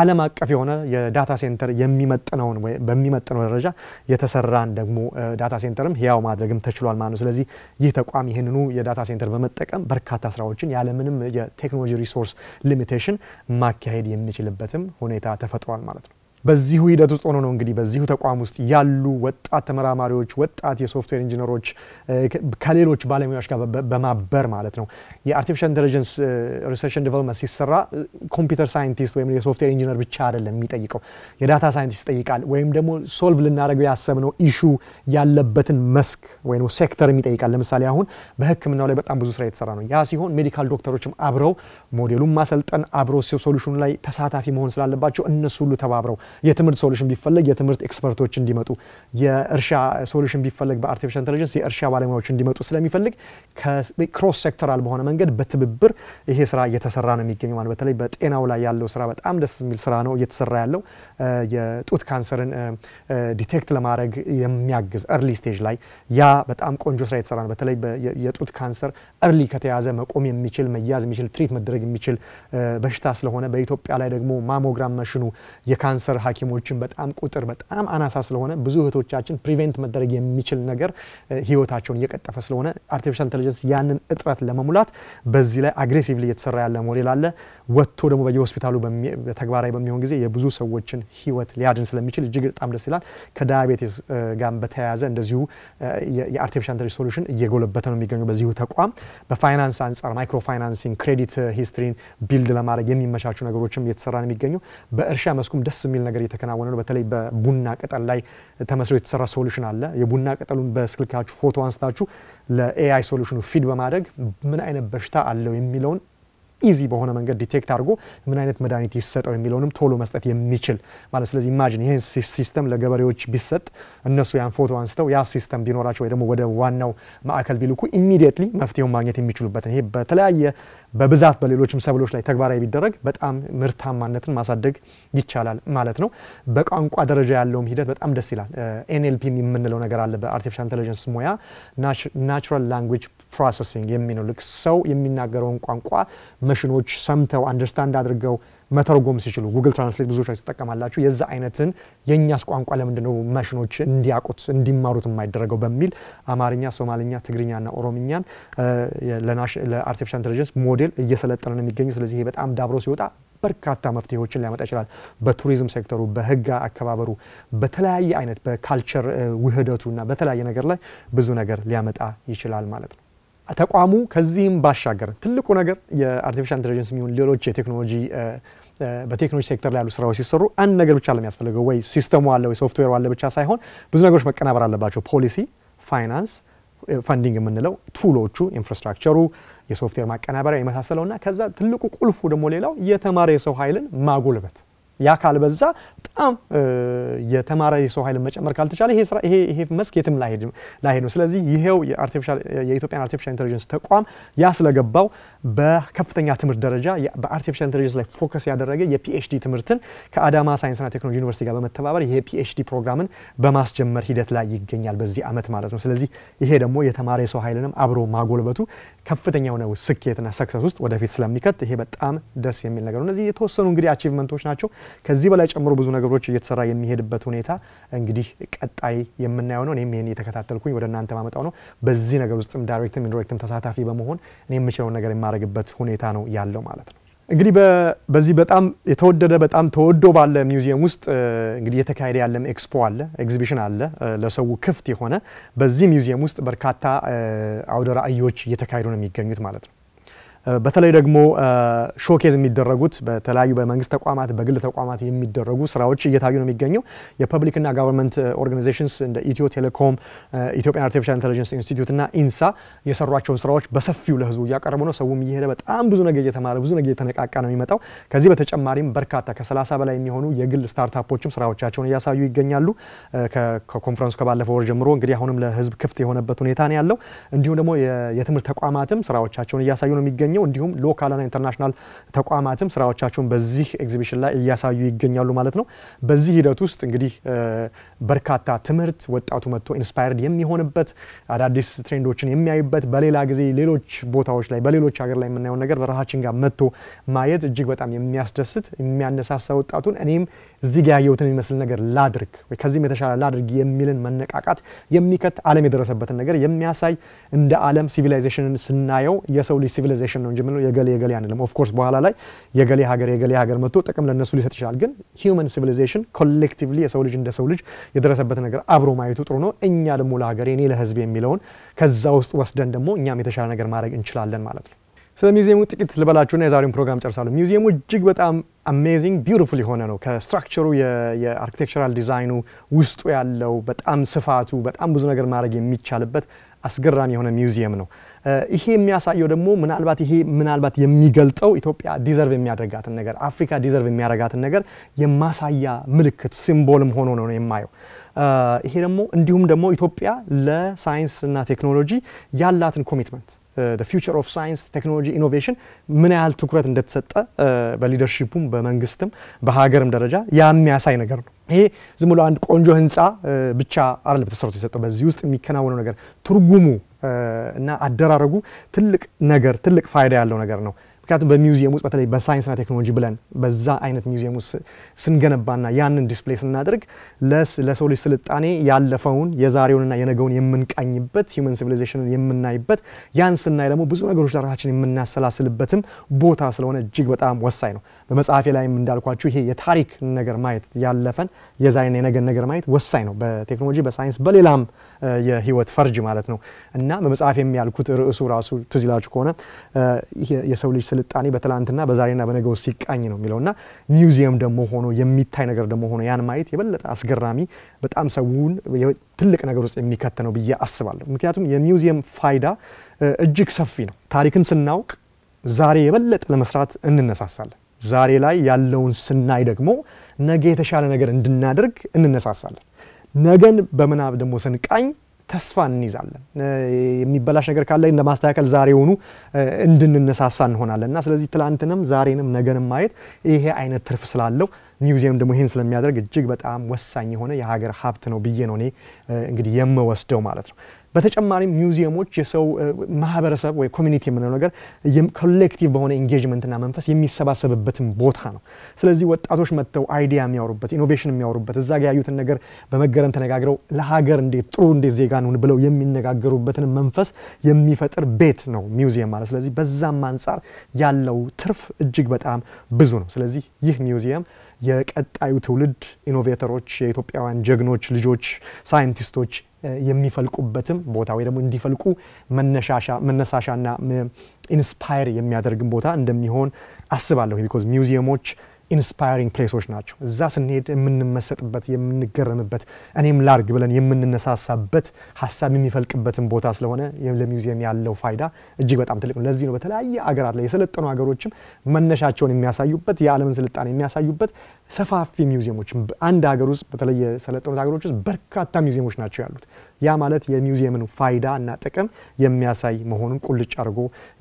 [SPEAKER 1] ዓለም አቀፍ የሆነ የዳታ ሴንተር የሚመጥነውን በሚመጥነው ደረጃ የተሰራን ደግሞ ዳታ ሴንተርም ህያው ማድረግም ተችሏል ማለት ነው። ስለዚህ ይህ ተቋም ይህንኑ የዳታ ሴንተር በመጠቀም በርካታ ስራዎችን ያለምንም የቴክኖሎጂ ሪሶርስ ሊሚቴሽን ማካሄድ የሚችልበትም ሁኔታ ተፈጥሯል ማለት ነው። በዚሁ ሂደት ውስጥ ሆኖ ነው እንግዲህ በዚሁ ተቋም ውስጥ ያሉ ወጣት ተመራማሪዎች፣ ወጣት የሶፍትዌር ኢንጂነሮች ከሌሎች ባለሙያዎች ጋር በማበር ማለት ነው የአርቲፊሻል ኢንቴሊጀንስ ሪሰርችን ዲቨሎፕመንት ሲሰራ ኮምፒውተር ሳይንቲስት ወይም የሶፍትዌር ኢንጂነር ብቻ አይደለም የሚጠይቀው የዳታ ሳይንቲስት ይጠይቃል። ወይም ደግሞ ሶልቭ ልናደርገው ያሰብነው ኢሹ ያለበትን መስክ ወይም ሴክተርም ይጠይቃል። ለምሳሌ አሁን በህክምናው ላይ በጣም ብዙ ስራ የተሰራ ነው። ያ ሲሆን ሜዲካል ዶክተሮችም አብረው ሞዴሉን ማሰልጠን አብሮ ሶሉሽኑ ላይ ተሳታፊ መሆን ስላለባቸው እነሱ ሁሉ ተባብረው የትምህርት ሶሉሽን ቢፈለግ የትምህርት ኤክስፐርቶች እንዲመጡ፣ የእርሻ ሶሉሽን ቢፈለግ በአርቲፊሻል ኢንቴሊጀንስ የእርሻ ባለሙያዎች እንዲመጡ ስለሚፈልግ ክሮስ ሴክተራል በሆነ መንገድ በትብብር ይሄ ስራ እየተሰራ ነው የሚገኘው። ማለት በተለይ በጤናው ላይ ያለው ስራ በጣም ደስ የሚል ስራ ነው እየተሰራ ያለው የጡት ካንሰርን ዲቴክት ለማድረግ የሚያግዝ እርሊ ስቴጅ ላይ ያ በጣም ቆንጆ ስራ የተሰራ ነው። በተለይ የጡት ካንሰር ርሊ ከተያዘ መቆም የሚችል መያዝ የሚችል ትሪት መደረግ ሊያስፈልግ የሚችል በሽታ ስለሆነ በኢትዮጵያ ላይ ደግሞ ማሞግራም መሽኑ የካንሰር ሐኪሞችን በጣም ቁጥር በጣም አናሳ ስለሆነ ብዙ እህቶቻችን ፕሪቬንት መደረግ የሚችል ነገር ህይወታቸውን እየቀጠፈ ስለሆነ አርቲፊሻል ኢንቴሊጀንስ ያንን እጥረት ለመሙላት በዚህ ላይ አግሬሲቭሊ እየተሰራ ያለ ሞዴል አለ። ወጥቶ ደግሞ በየሆስፒታሉ ተግባራዊ በሚሆን ጊዜ የብዙ ሰዎችን ህይወት ሊያድን ስለሚችል እጅግ በጣም ደስ ይላል። ከዳያቤቴስ ጋር በተያያዘ እንደዚሁ የአርቲፊሻል ኢንተለጀንስ ሶሉሽን እየጎለበተ ነው የሚገኙ በዚሁ ተቋም። በፋይናንስ አንጻር ማይክሮ ፋይናንሲንግ፣ ክሬዲት ሂስትሪን ቢልድ ለማድረግ የሚመቻቹ ነገሮችም እየተሰራ ነው የሚገኙ በእርሻ መስኩም ደስ የሚል ነገር እየተከናወነ ነው። በተለይ በቡና ቅጠል ላይ ተመስሎ የተሰራ ሶሉሽን አለ። የቡና ቅጠሉን በስልካችሁ ፎቶ አንስታችሁ ለኤአይ ሶሉሽኑ ፊድ በማድረግ ምን አይነት በሽታ አለው የሚለውን ኢዚ በሆነ መንገድ ዲቴክት አድርጎ ምን አይነት መድኃኒት ይሰጠው የሚለውንም ቶሎ መስጠት የሚችል ማለት። ስለዚህ ኢማጂን ይህን ሲስተም ለገበሬዎች ቢሰጥ እነሱ ያን ፎቶ አንስተው ያ ሲስተም ቢኖራቸው ወይ ደግሞ ወደ ዋናው ማዕከል ቢልኩ ኢሚዲየትሊ መፍትሄውን ማግኘት የሚችሉበትን ይሄ በተለያየ በብዛት በሌሎችም ሰብሎች ላይ ተግባራዊ ቢደረግ በጣም ምርታማነትን ማሳደግ ይቻላል ማለት ነው። በቋንቋ ደረጃ ያለውም ሂደት በጣም ደስ ይላል። ኤንኤልፒ የምንለው ነገር አለ በአርቲፊሻል ኢንቴሊጀንስ ሙያ ናቹራል ላንጉጅ ፕሮሰሲንግ የሚለው ልክ ሰው የሚናገረውን ቋንቋ መሽኖች ሰምተው አንደርስታንድ አድርገው መተርጎም ሲችሉ ጉግል ትራንስሌት ብዙዎቻችሁ ትጠቀማላችሁ። የዛ አይነትን የእኛስ ቋንቋ ለምንድነው መሽኖች እንዲያውቁት እንዲማሩት የማይደረገው በሚል አማርኛ፣ ሶማልኛ፣ ትግርኛና ኦሮምኛን ለአርቲፊሻል ኢንቴሊጀንስ ሞዴል እየሰለጠነ ነው የሚገኙ። ስለዚህ ይሄ በጣም ዳብሮ ሲወጣ በርካታ መፍትሄዎችን ሊያመጣ ይችላል። በቱሪዝም ሴክተሩ፣ በህግ አከባበሩ፣ በተለያየ አይነት በካልቸር ውህደቱ እና በተለያየ ነገር ላይ ብዙ ነገር ሊያመጣ ይችላል ማለት ነው። ተቋሙ ከዚህም ባሻገር ትልቁ ነገር የአርቲፊሻል ኢንቴሊጀንስ የሚሆን ሌሎች የቴክኖሎጂ በቴክኖሎጂ ሴክተር ላይ ያሉ ስራዎች ሲሰሩ አንድ ነገር ብቻ ለሚያስፈልገው ወይ ሲስተሙ አለ ወይ ሶፍትዌሩ አለ ብቻ ሳይሆን ብዙ ነገሮች መቀናበር አለባቸው። ፖሊሲ፣ ፋይናንስ፣ ፈንዲንግ የምንለው ቱሎቹ፣ ኢንፍራስትራክቸሩ፣ የሶፍትዌር ማቀናበሪያ የመሳሰለውና ከዛ ትልቁ ቁልፉ ደግሞ ሌላው የተማረ የሰው ኃይልን ማጎልበት ያ ካልበዛ በጣም የተማረ የሰው ኃይል መጨመር ካልተቻለ ይሄ መስክ የትም ላይሄድ ነው። ስለዚህ ይሄው የኢትዮጵያን አርቲፊሻል ኢንቴሊጀንስ ተቋም ያስለገባው በከፍተኛ ትምህርት ደረጃ በአርቲፊሻል ኢንቴሊጀንስ ላይ ፎከስ ያደረገ የፒኤችዲ ትምህርትን ከአዳማ ሳይንስና ቴክኖሎጂ ዩኒቨርሲቲ ጋር በመተባበር ይሄ ፒኤችዲ ፕሮግራምን በማስጀመር ሂደት ላይ ይገኛል በዚህ አመት ማለት ነው። ስለዚህ ይሄ ደግሞ የተማረ የሰው ኃይልንም አብሮ ማጎልበቱ ከፍተኛ የሆነ ስኬትና ሰክሰስ ውስጥ ወደፊት ስለሚከት ይሄ በጣም ደስ የሚል ነገር ነው። እነዚህ የተወሰኑ እንግዲህ አቺቭመንቶች ናቸው። ከዚህ በላይ ጨምሮ ብዙ ነገሮች እየተሰራ የሚሄድበት ሁኔታ እንግዲህ ቀጣይ የምናየው ነው። እኔም ይህን እየተከታተልኩኝ ወደ እናንተ ማመጣው ነው። በዚህ ነገር ውስጥም ዳይሬክትም ኢንዲሬክትም ተሳታፊ በመሆን እኔ የምችለውን ነገር የማደርግበት ሁኔታ ነው ያለው ማለት ነው። እንግዲህ በዚህ በጣም የተወደደ በጣም ተወዶ ባለ ሚውዚየም ውስጥ እንግዲህ እየተካሄደ ያለ ኤክስፖ አለ፣ ኤግዚቢሽን አለ፣ ለሰው ክፍት የሆነ በዚህ ሚውዚየም ውስጥ በርካታ አውደ ራዕዮች እየተካሄዱ ነው የሚገኙት ማለት ነው። በተለይ ደግሞ ሾኬዝ የሚደረጉት በተለያዩ በመንግስት ተቋማት፣ በግል ተቋማት የሚደረጉ ስራዎች እየታዩ ነው የሚገኘው። የፐብሊክና ጋቨርንመንት ኦርጋናይዜሽንስ እንደ ኢትዮ ቴሌኮም፣ ኢትዮጵያን አርቲፊሻል ኢንቴሊጀንስ ኢንስቲትዩት እና ኢንሳ የሰሯቸውን ስራዎች በሰፊው ለህዝቡ እያቀረቡ ነው። ሰውም እየሄደ በጣም ብዙ ነገር እየተማረ ብዙ ነገር እየተነቃቃ ነው የሚመጣው። ከዚህ በተጨማሪም በርካታ ከ30 በላይ የሚሆኑ የግል ስታርታፖችም ስራዎቻቸውን እያሳዩ ይገኛሉ። ከኮንፈረንሱ ከባለፈው ወር ጀምሮ እንግዲህ አሁንም ለህዝብ ክፍት የሆነበት ሁኔታ ነው ያለው። እንዲሁም ደግሞ የትምህርት ተቋማትም ስራዎቻቸውን እያሳዩ ነው የሚገኘው። የሚገኘው እንዲሁም ሎካልና ኢንተርናሽናል ተቋማትም ስራዎቻቸውን በዚህ ኤግዚቢሽን ላይ እያሳዩ ይገኛሉ ማለት ነው። በዚህ ሂደት ውስጥ እንግዲህ በርካታ ትምህርት ወጣቱ መጥቶ ኢንስፓየርድ የሚሆንበት አዳዲስ ትሬንዶችን የሚያዩበት በሌላ ጊዜ ሌሎች ቦታዎች ላይ በሌሎች ሀገር ላይ የምናየውን ነገር በራሳችን ጋር መጥቶ ማየት እጅግ በጣም የሚያስደስት የሚያነሳሳ ወጣቱን እኔም እዚህ ጋር ያየሁትን የሚመስል ነገር ላድርግ ወይ ከዚህም የተሻለ ላድርግ የሚልን መነቃቃት የሚከት ዓለም የደረሰበትን ነገር የሚያሳይ እንደ ዓለም ሲቪላይዜሽንን ስናየው የሰው ልጅ ሲቪላይዜሽን ነው እንጂ ምንለው የገሌ የገሌ አንልም። ኦፍኮርስ በኋላ ላይ የገሌ ሀገር የገሌ ሀገር መጥቶ ጥቅም ለእነሱ ሊሰጥ ይችላል። ግን ሂውመን ሲቪሊዜሽን ኮሌክቲቭሊ የሰው ልጅ እንደ ሰው ልጅ የደረሰበት ነገር አብሮ ማየቱ ጥሩ ነው። እኛ ደግሞ ለሀገር እኔ ለህዝብ የሚለውን ከዛ ውስጥ ወስደን ደግሞ እኛም የተሻለ ነገር ማድረግ እንችላለን ማለት ነው። ስለ ሚውዚየሙ ጥቂት ልበላችሁና የዛሬውን ፕሮግራም ጨርሳለሁ። ሚውዚየሙ እጅግ በጣም አሜዚንግ ቢውቲፉል የሆነ ነው። ከስትራክቸሩ የአርኪቴክቸራል ዲዛይኑ ውስጡ ያለው በጣም ስፋቱ በጣም ብዙ ነገር ማድረግ የሚቻልበት አስገራሚ የሆነ ሚውዚየም ነው። ይሄ የሚያሳየው ደግሞ ምናልባት ይሄ ምናልባት የሚገልጠው ኢትዮጵያ ዲዘርቭ የሚያደርጋትን ነገር አፍሪካ ዲዘርቭ የሚያደርጋትን ነገር የማሳያ ምልክት ሲምቦልም ሆኖ ነው የማየው። ይሄ ደግሞ እንዲሁም ደግሞ ኢትዮጵያ ለሳይንስና ቴክኖሎጂ ያላትን ኮሚትመንት ፊውቸር ኦፍ ሳይንስ ቴክኖሎጂ ኢኖቬሽን ምን ያህል ትኩረት እንደተሰጠ uh, በሊደርሺፑም በመንግስትም በሀገርም ደረጃ የሚያሳይ ነገር ነው። ይሄ ዝም ብሎ አንድ ቆንጆ ህንፃ uh, ብቻ አይደለም ተሰርቶ የሰጠው። በዚህ ውስጥ የሚከናወነው ነገር ትርጉሙ uh, እና አደራረጉ ትልቅ ነገር ትልቅ ፋይዳ ያለው ነገር ነው። ምክንያቱም በሚውዚየም ውስጥ በተለይ በሳይንስና ቴክኖሎጂ ብለን በዛ አይነት ሚውዚየም ውስጥ ስንገነባና ያንን ዲስፕሌይ ስናደርግ ለሰው ልጅ ስልጣኔ ያለፈውን የዛሬውንና የነገውን የምንቃኝበት ሂውመን ሲቪላይዜሽንን የምናይበት ያን ስናይ ደግሞ ብዙ ነገሮች ለራሳችን የምናሰላስልበትም ቦታ ስለሆነ እጅግ በጣም ወሳኝ ነው። በመጽሐፌ ላይም እንዳልኳችሁ ይሄ የታሪክ ነገር ማየት ያለፈን የዛሬና የነገን ነገር ማየት ወሳኝ ነው። በቴክኖሎጂ በሳይንስ በሌላም የህይወት ፈርጅ ማለት ነው እና በመጽሐፍ የሚያልኩት ርዕሱ ራሱ ትዝ ከሆነ የሰው ልጅ ስልጣኔ በትላንትና በዛሬና በነገ ውስጥ ሲቃኝ ነው የሚለው እና ሚውዚየም ደግሞ ሆኖ የሚታይ ነገር ደግሞ ሆኖ ያን ማየት የበለጠ አስገራሚ በጣም ሰውን ትልቅ ነገር ውስጥ የሚከት ነው ብዬ አስባለሁ። ምክንያቱም የሚውዚየም ፋይዳ እጅግ ሰፊ ነው። ታሪክን ስናውቅ ዛሬ የበለጠ ለመስራት እንነሳሳለን። ዛሬ ላይ ያለውን ስናይ ደግሞ ነገ የተሻለ ነገር እንድናደርግ እንነሳሳለን። ነገን በምናብ ደግሞ ስንቃኝ ተስፋ እንይዛለን። የሚበላሽ ነገር ካለ ለማስተካከል ዛሬውኑ እንድንነሳሳ እንሆናለን እና ስለዚህ ትላንትንም ዛሬንም ነገንም ማየት ይሄ አይነት ትርፍ ስላለው ሚውዚየም ደግሞ ይህን ስለሚያደርግ እጅግ በጣም ወሳኝ የሆነ የሀገር ሀብት ነው ብዬ ነው እኔ እንግዲህ የምወስደው ማለት ነው። በተጨማሪም ሚውዚየሞች የሰው ማህበረሰብ ወይ ኮሚኒቲ የምንለው ነገር ኮሌክቲቭ በሆነ ኢንጌጅመንትና መንፈስ የሚሰባሰብበትም ቦታ ነው። ስለዚህ ወጣቶች መጥተው አይዲያ የሚያወሩበት፣ ኢኖቬሽን የሚያወሩበት፣ እዛ ጋ ያዩትን ነገር በመገረም ተነጋግረው ለሀገር እንዴት ጥሩ እንዴት ዜጋ ነን ብለው የሚነጋገሩበትን መንፈስ የሚፈጥር ቤት ነው ሚውዚየም ማለት። ስለዚህ በዛም አንጻር ያለው ትርፍ እጅግ በጣም ብዙ ነው። ስለዚህ ይህ ሚውዚየም የቀጣዩ ትውልድ ኢኖቬተሮች፣ የኢትዮጵያውያን ጀግኖች ልጆች፣ ሳይንቲስቶች የሚፈልቁበትም ቦታ ወይ ደግሞ እንዲፈልቁ መነሳሻና ኢንስፓየር የሚያደርግም ቦታ እንደሚሆን አስባለሁ ቢኮዝ ሚውዚየሞች ኢንስፓይሪንግ ፕሌሶች ናቸው። እዛ ስንሄድ የምንመሰጥበት፣ የምንገረምበት፣ እኔም ላርግ ብለን የምንነሳሳበት ሀሳብ የሚፈልቅበትን ቦታ ስለሆነ ለሚውዚየም ያለው ፋይዳ እጅግ በጣም ትልቅ ነው። ለዚህ ነው በተለያየ አገራት ላይ የሰለጠኑ ሀገሮችም መነሻቸውን የሚያሳዩበት፣ የዓለምን ስልጣን የሚያሳዩበት ሰፋፊ ሚውዚየሞች አንድ ሀገር ውስጥ በተለይ የሰለጠኑት ሀገሮች ውስጥ በርካታ ሚውዚየሞች ናቸው ያሉት። ያ ማለት የሚውዚየምን ፋይዳ እና ጥቅም የሚያሳይ መሆኑን ቁልጭ አድርጎ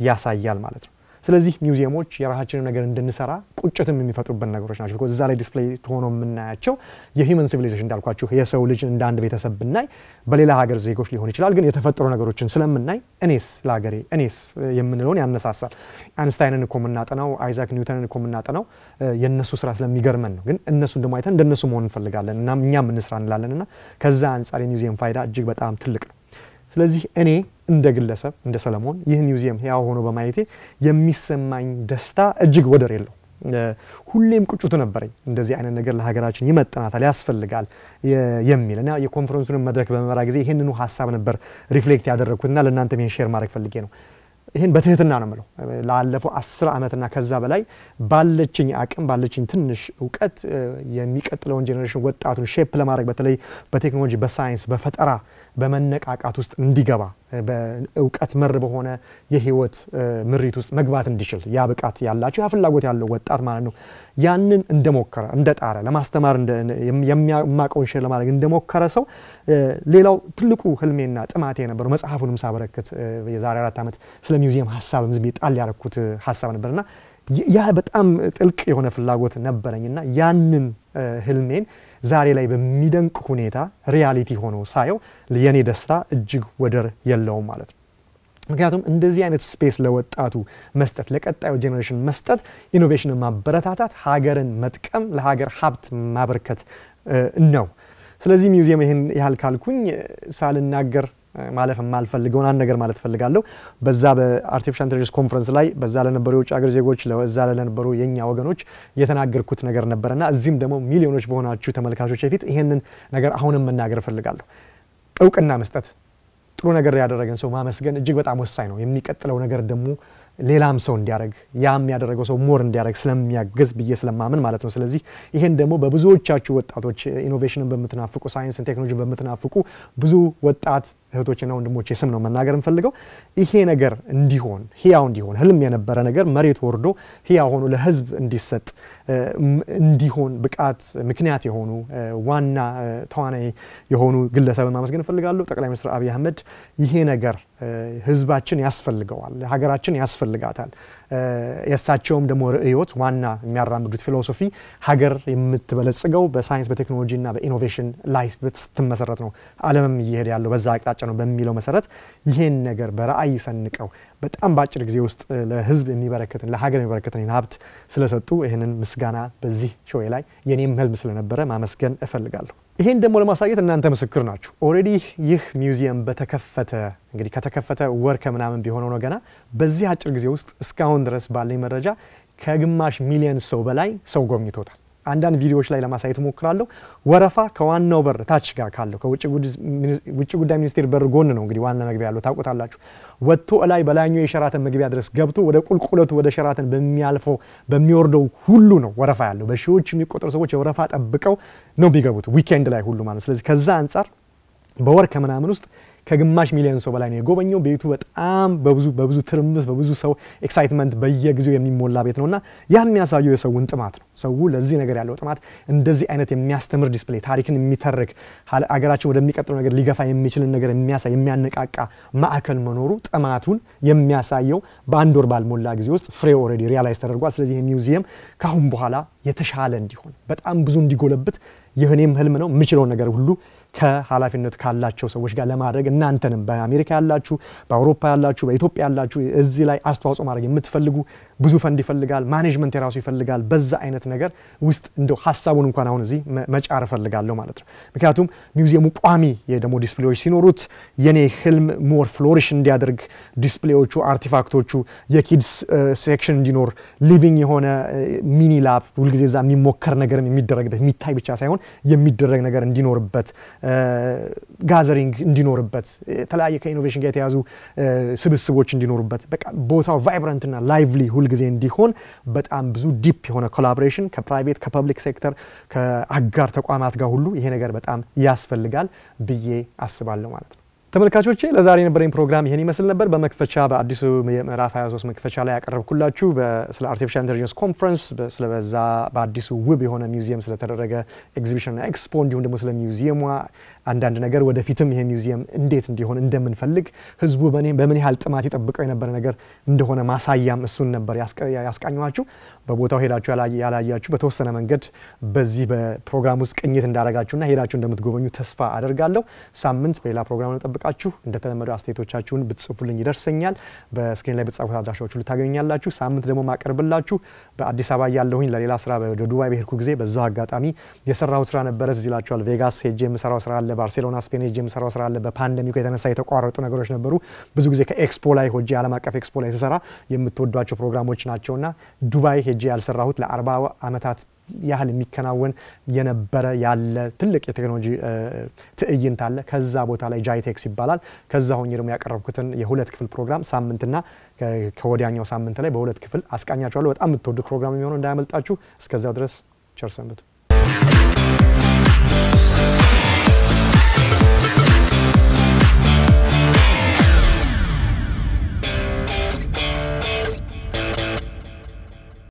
[SPEAKER 1] ያሳያል ማለት ነው። ስለዚህ ሚውዚየሞች የራሳችንን ነገር እንድንሰራ ቁጭትም የሚፈጥሩበት ነገሮች ናቸው። እዛ ላይ ዲስፕሌይ ሆኖ የምናያቸው የሂመን ሲቪሊዜሽን እንዳልኳችሁ የሰው ልጅ እንደ አንድ ቤተሰብ ብናይ በሌላ ሀገር ዜጎች ሊሆን ይችላል፣ ግን የተፈጠሩ ነገሮችን ስለምናይ እኔስ ለሀገሬ እኔስ የምንለውን ያነሳሳል። አንስታይንን እኮ የምናጠናው አይዛክ ኒውተንን እኮ የምናጠናው የእነሱ ስራ ስለሚገርመን ነው። ግን እነሱ እንደማይተን እንደነሱ መሆን እንፈልጋለን እና እኛም እንስራ እንላለን እና ከዛ አንጻር የሚውዚየም ፋይዳ እጅግ በጣም ትልቅ ነው። ስለዚህ እኔ እንደ ግለሰብ እንደ ሰለሞን ይህን ሚውዚየም ህያው ሆኖ በማየቴ የሚሰማኝ ደስታ እጅግ ወደር የለው። ሁሌም ቁጭቱ ነበረኝ። እንደዚህ አይነት ነገር ለሀገራችን ይመጥናታል፣ ያስፈልጋል የሚል እና የኮንፈረንሱን መድረክ በመመራ ጊዜ ይህንኑ ሀሳብ ነበር ሪፍሌክት ያደረግኩትና ለእናንተ ይህን ሼር ማድረግ ፈልጌ ነው። ይህን በትህትና ነው ምለው ላለፈው አስር ዓመትና ከዛ በላይ ባለችኝ አቅም ባለችኝ ትንሽ እውቀት የሚቀጥለውን ጄኔሬሽን ወጣቱን ሼፕ ለማድረግ በተለይ በቴክኖሎጂ በሳይንስ በፈጠራ በመነቃቃት ውስጥ እንዲገባ በእውቀት መር በሆነ የህይወት ምሪት ውስጥ መግባት እንዲችል ያ ብቃት ያላቸው ያ ፍላጎት ያለው ወጣት ማለት ነው ያንን እንደሞከረ እንደጣረ ለማስተማር የማቀውን ሽር ለማድረግ እንደሞከረ ሰው ሌላው ትልቁ ህልሜና ጥማቴ የነበረው መጽሐፉንም ሳበረክት የዛሬ አራት ዓመት ስለ ሚውዚየም ሀሳብ ዝም ጣል ያረኩት ሀሳብ ነበርና ያ በጣም ጥልቅ የሆነ ፍላጎት ነበረኝና ያንን ህልሜን ዛሬ ላይ በሚደንቅ ሁኔታ ሪያሊቲ ሆኖ ሳየው የኔ ደስታ እጅግ ወደር የለውም ማለት ነው። ምክንያቱም እንደዚህ አይነት ስፔስ ለወጣቱ መስጠት፣ ለቀጣዩ ጄኔሬሽን መስጠት፣ ኢኖቬሽንን ማበረታታት፣ ሀገርን መጥቀም፣ ለሀገር ሀብት ማበርከት ነው። ስለዚህ ሚውዚየም ይህን ያህል ካልኩኝ ሳልናገር ማለፍ የማልፈልገውን አንድ ነገር ማለት እፈልጋለሁ። በዛ በአርቲፊሻል ኢንቴሊጀንስ ኮንፈረንስ ላይ በዛ ለነበሩ የውጭ ሀገር ዜጎች፣ እዛ ለነበሩ የእኛ ወገኖች የተናገርኩት ነገር ነበረና እዚህም ደግሞ ሚሊዮኖች በሆናችሁ ተመልካቾች የፊት ይህንን ነገር አሁንም መናገር እፈልጋለሁ። እውቅና መስጠት፣ ጥሩ ነገር ያደረገን ሰው ማመስገን እጅግ በጣም ወሳኝ ነው። የሚቀጥለው ነገር ደግሞ ሌላም ሰው እንዲያደረግ ያም ያደረገው ሰው ሞር እንዲያደረግ ስለሚያግዝ ብዬ ስለማምን ማለት ነው። ስለዚህ ይሄን ደግሞ በብዙዎቻችሁ ወጣቶች ኢኖቬሽንን በምትናፍቁ ሳይንስን ቴክኖሎጂን በምትናፍቁ ብዙ ወጣት እህቶችና ወንድሞቼ ስም ነው መናገር የምፈልገው። ይሄ ነገር እንዲሆን ህያው እንዲሆን ህልም የነበረ ነገር መሬት ወርዶ ህያው ሆኖ ለህዝብ እንዲሰጥ እንዲሆን ብቃት ምክንያት የሆኑ ዋና ተዋናይ የሆኑ ግለሰብን ማመስገን እፈልጋለሁ። ጠቅላይ ሚኒስትር አብይ አህመድ ይሄ ነገር ህዝባችን ያስፈልገዋል፣ ሀገራችን ያስፈልጋታል የእሳቸውም ደግሞ ርእዮት ዋና የሚያራምዱት ፊሎሶፊ ሀገር የምትበለጽገው በሳይንስ በቴክኖሎጂና በኢኖቬሽን ላይ ስትመሰረት ነው፣ አለምም እየሄደ ያለው በዛ አቅጣጫ ነው በሚለው መሰረት ይህን ነገር በራእይ ሰንቀው በጣም በአጭር ጊዜ ውስጥ ለህዝብ የሚበረከትን ለሀገር የሚበረከትን ሀብት ስለሰጡ ይህንን ምስጋና በዚህ ሾዌ ላይ የኔም ህልም ስለነበረ ማመስገን እፈልጋለሁ። ይሄን ደግሞ ለማሳየት እናንተ ምስክር ናችሁ። ኦልሬዲ ይህ ሚውዚየም በተከፈተ እንግዲህ ከተከፈተ ወር ከምናምን ቢሆነው ነው ገና በዚህ አጭር ጊዜ ውስጥ እስካሁን ድረስ ባለኝ መረጃ ከግማሽ ሚሊየን ሰው በላይ ሰው ጎብኝቶታል። አንዳንድ ቪዲዮዎች ላይ ለማሳየት ሞክራለሁ። ወረፋ ከዋናው በር ታች ጋር ካለው ከውጭ ጉዳይ ሚኒስቴር በር ጎን ነው እንግዲህ ዋና መግቢያ ያለው ታውቁታላችሁ። ወጥቶ እላይ በላይኛው የሸራተን መግቢያ ድረስ ገብቶ ወደ ቁልቁለቱ ወደ ሸራተን በሚያልፈው በሚወርደው ሁሉ ነው ወረፋ ያለው። በሺዎች የሚቆጠሩ ሰዎች ወረፋ ጠብቀው ነው የሚገቡት ዊኬንድ ላይ ሁሉ ማለት። ስለዚህ ከዛ አንጻር በወር ከምናምን ውስጥ ከግማሽ ሚሊዮን ሰው በላይ ነው የጎበኘው። ቤቱ በጣም በብዙ በብዙ ትርምስ በብዙ ሰው ኤክሳይትመንት በየጊዜው የሚሞላ ቤት ነውና ያ የሚያሳየው የሰውን ጥማት ነው። ሰው ለዚህ ነገር ያለው ጥማት እንደዚህ አይነት የሚያስተምር ዲስፕሌይ፣ ታሪክን የሚተርክ አገራችን ወደሚቀጥለው ነገር ሊገፋ የሚችልን ነገር የሚያሳይ የሚያነቃቃ ማዕከል መኖሩ ጥማቱን የሚያሳየው በአንድ ወር ባልሞላ ጊዜ ውስጥ ፍሬ ኦልሬዲ ሪያላይዝ ተደርጓል። ስለዚህ ሚውዚየም ካሁን በኋላ የተሻለ እንዲሆን በጣም ብዙ እንዲጎለብት የእኔም ህልም ነው የምችለው ነገር ሁሉ ከኃላፊነት ካላቸው ሰዎች ጋር ለማድረግ እናንተንም በአሜሪካ ያላችሁ፣ በአውሮፓ ያላችሁ፣ በኢትዮጵያ ያላችሁ እዚህ ላይ አስተዋጽኦ ማድረግ የምትፈልጉ ብዙ ፈንድ ይፈልጋል፣ ማኔጅመንት የራሱ ይፈልጋል። በዛ አይነት ነገር ውስጥ እንደው ሀሳቡን እንኳን አሁን እዚህ መጫር እፈልጋለሁ ማለት ነው። ምክንያቱም ሚውዚየሙ ቋሚ ደግሞ ዲስፕሌዎች ሲኖሩት የኔ ህልም ሞር ፍሎሪሽ እንዲያደርግ ዲስፕሌዎቹ፣ አርቲፋክቶቹ የኪድስ ሴክሽን እንዲኖር ሊቪንግ የሆነ ሚኒ ላብ ሁልጊዜ እዛ የሚሞከር ነገር የሚደረግበት የሚታይ ብቻ ሳይሆን የሚደረግ ነገር እንዲኖርበት ጋዘሪንግ እንዲኖርበት የተለያየ ከኢኖቬሽን ጋር የተያዙ ስብስቦች እንዲኖሩበት በቃ ቦታው ና ላይቭሊ ሁልጊዜ እንዲሆን በጣም ብዙ ዲፕ የሆነ ኮላቦሬሽን ከፕራይቬት ከፐብሊክ ሴክተር ከአጋር ተቋማት ጋር ሁሉ ይሄ ነገር በጣም ያስፈልጋል ብዬ አስባለሁ ማለት ነው። ተመልካቾቼ ለዛሬ የነበረኝ ፕሮግራም ይህን ይመስል ነበር። በመክፈቻ በአዲሱ የምዕራፍ 23 መክፈቻ ላይ ያቀረብኩላችሁ ስለ አርቲፊሻል ኢንቴሊጀንስ ኮንፈረንስ ስለበዛ በአዲሱ ውብ የሆነ ሚውዚየም ስለተደረገ ኤግዚቢሽንና ኤክስፖ እንዲሁም ደግሞ ስለ ሚውዚየሟ አንዳንድ ነገር ወደፊትም ይሄ ሚውዚየም እንዴት እንዲሆን እንደምንፈልግ ህዝቡ በምን ያህል ጥማት ይጠብቀው የነበረ ነገር እንደሆነ ማሳያም እሱን ነበር ያስቃኘኋችሁ። በቦታው ሄዳችሁ ያላያችሁ በተወሰነ መንገድ በዚህ በፕሮግራም ውስጥ ቅኝት እንዳረጋችሁና ሄዳችሁ እንደምትጎበኙ ተስፋ አደርጋለሁ። ሳምንት በሌላ ፕሮግራም ንጠብቃችሁ እንደተለመደው አስተያየቶቻችሁን ብትጽፉልኝ ይደርሰኛል። በስክሪን ላይ በተጻፉት አድራሻዎች ሁሉ ታገኛላችሁ። ሳምንት ደግሞ ማቀርብላችሁ በአዲስ አበባ ያለሁኝ ለሌላ ስራ ወደ ዱባይ ጊዜ በዛው አጋጣሚ የሰራሁት ስራ ነበረ። እዚህ ቬጋስ ሄጄ የምሰራው ስራ አለ አለ፣ ባርሴሎና ስፔን ሄጄ የምሰራው ስራ አለ። በፓንደሚኩ የተነሳ የተቋረጡ ነገሮች ነበሩ። ብዙ ጊዜ ከኤክስፖ ላይ ሆጄ ዓለም አቀፍ ኤክስፖ ላይ ስሰራ የምትወዷቸው ፕሮግራሞች ናቸውና ዱባይ ሄጄ ያልሰራሁት ለአርባ ዓመታት ያህል የሚከናወን የነበረ ያለ ትልቅ የቴክኖሎጂ ትዕይንት አለ። ከዛ ቦታ ላይ ጃይቴክስ ይባላል። ከዛ ሆኜ ደግሞ ያቀረብኩትን የሁለት ክፍል ፕሮግራም ሳምንትና ከወዲያኛው ሳምንት ላይ በሁለት ክፍል አስቃኛችኋለሁ። በጣም የምትወዱት ፕሮግራም የሚሆነው እንዳያመልጣችሁ። እስከዚያው ድረስ ቸር ሰንብቱ።